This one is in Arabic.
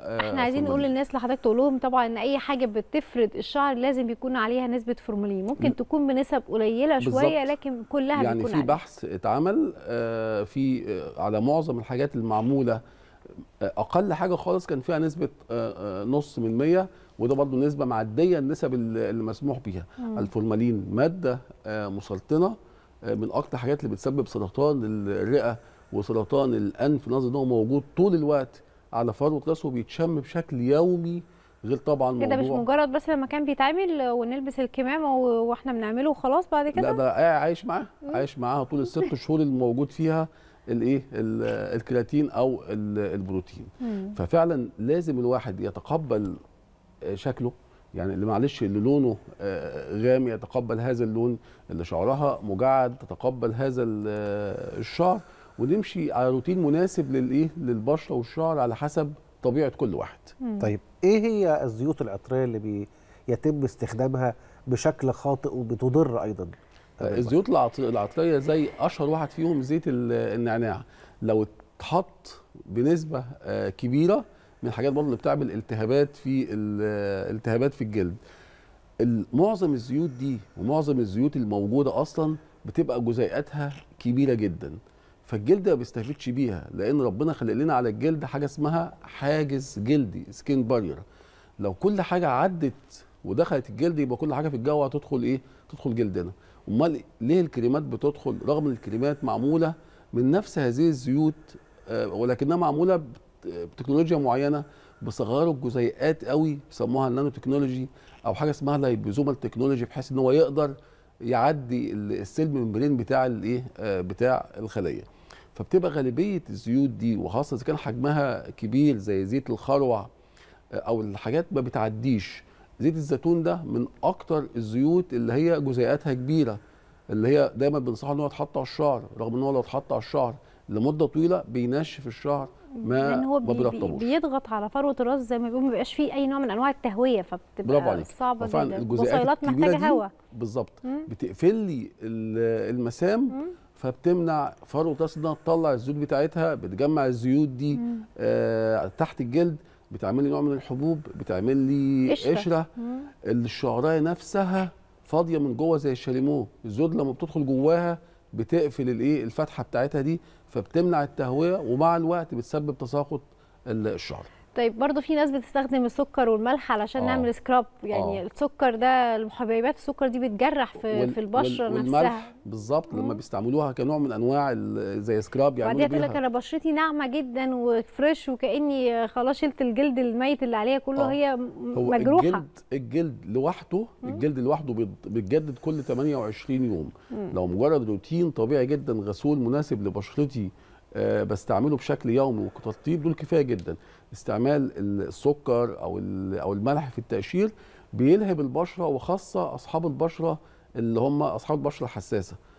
احنا آه، عايزين نقول للناس لحضرتك تقول لهم طبعا ان اي حاجه بتفرد الشعر لازم بيكون عليها نسبه فورمالين ممكن تكون بنسب قليله شويه لكن كلها يعني بيكون في عليها. بحث اتعمل آه، في آه، على معظم الحاجات المعموله اقل حاجه خالص كان فيها نسبه نص من 100 وده برضه نسبه معديه النسب اللي مسموح بيها مم. الفورمالين ماده مسرطنه من اكتر الحاجات اللي بتسبب سرطان الرئه وسرطان الانف نظر ان هو موجود طول الوقت على فروه راسه بيتشم بشكل يومي غير طبعا كده إيه مش مجرد بس لما كان بيتعمل ونلبس الكمامه واحنا بنعمله وخلاص بعد كده لا ده عايش معاه عايش معاها طول الست شهور الموجود فيها الايه الكرياتين او البروتين ففعلا لازم الواحد يتقبل آه، شكله يعني اللي معلش اللي لونه آه، غامق يتقبل هذا اللون اللي شعرها مجعد تتقبل هذا آه، الشعر ونمشي على روتين مناسب للايه للبشره والشعر على حسب طبيعه كل واحد مم. طيب ايه هي الزيوت العطريه اللي بيتم استخدامها بشكل خاطئ وبتضر ايضا الزيوت العطريه زي اشهر واحد فيهم زيت النعناع لو اتحط بنسبه آه، كبيره من الحاجات برضه اللي بتعمل التهابات في التهابات في الجلد معظم الزيوت دي ومعظم الزيوت الموجوده اصلا بتبقى جزيئاتها كبيره جدا فالجلد ما بيستفدش بيها لان ربنا خلق لنا على الجلد حاجه اسمها حاجز جلدي سكين بارير لو كل حاجه عدت ودخلت الجلد يبقى كل حاجه في الجو هتدخل ايه تدخل جلدنا امال ليه الكريمات بتدخل رغم ان الكريمات معموله من نفس هذه الزيوت آه، ولكنها معموله بتكنولوجيا معينه بيصغروا الجزيئات قوي بيسموها النانو تكنولوجي او حاجه اسمها لايبوزومال تكنولوجي بحيث ان هو يقدر يعدي السيل ممبرين بتاع الايه آه، بتاع الخليه فبتبقى غالبيه الزيوت دي وخاصه اذا كان حجمها كبير زي زيت الخروع آه، او الحاجات ما بتعديش زيت الزيتون ده من اكتر الزيوت اللي هي جزيئاتها كبيره اللي هي دايما بنصحها ان هو يتحط على الشعر رغم ان هو لو اتحط على الشعر لمده طويله بينشف الشعر ما ما بيرطبوش بيضغط على فروه الراس زي ما بيقولوا ما بيبقاش فيه اي نوع من انواع التهويه فبتبقى صعبه جدا الجزيئات محتاجه هواء بالظبط بتقفل لي المسام مم. فبتمنع فروه الراس انها تطلع الزيوت بتاعتها بتجمع الزيوت دي آه تحت الجلد بتعمل لي نوع من الحبوب بتعمل لي قشره, قشرة. الشعرايه نفسها فاضيه من جوه زي الشاليمو الزود لما بتدخل جواها بتقفل الايه الفتحه بتاعتها دي فبتمنع التهويه ومع الوقت بتسبب تساقط الشعر طيب برضه في ناس بتستخدم السكر والملح علشان أوه. نعمل سكراب يعني أوه. السكر ده المحببات السكر دي بتجرح في وال... في البشره وال... والملح نفسها بالظبط لما بيستعملوها كنوع من انواع زي سكراب يعني بعدين لك انا بشرتي ناعمه جدا وفريش وكاني خلاص شلت الجلد الميت اللي عليها كله أوه. هي مجروحه الجلد الجلد لوحده مم. الجلد لوحده بيتجدد كل 28 يوم مم. لو مجرد روتين طبيعي جدا غسول مناسب لبشرتي آه، بستعمله بشكل يومي وتطيب دول كفايه جدا استعمال السكر او او الملح في التقشير بيلهب البشره وخاصه اصحاب البشره اللي هم اصحاب البشره الحساسه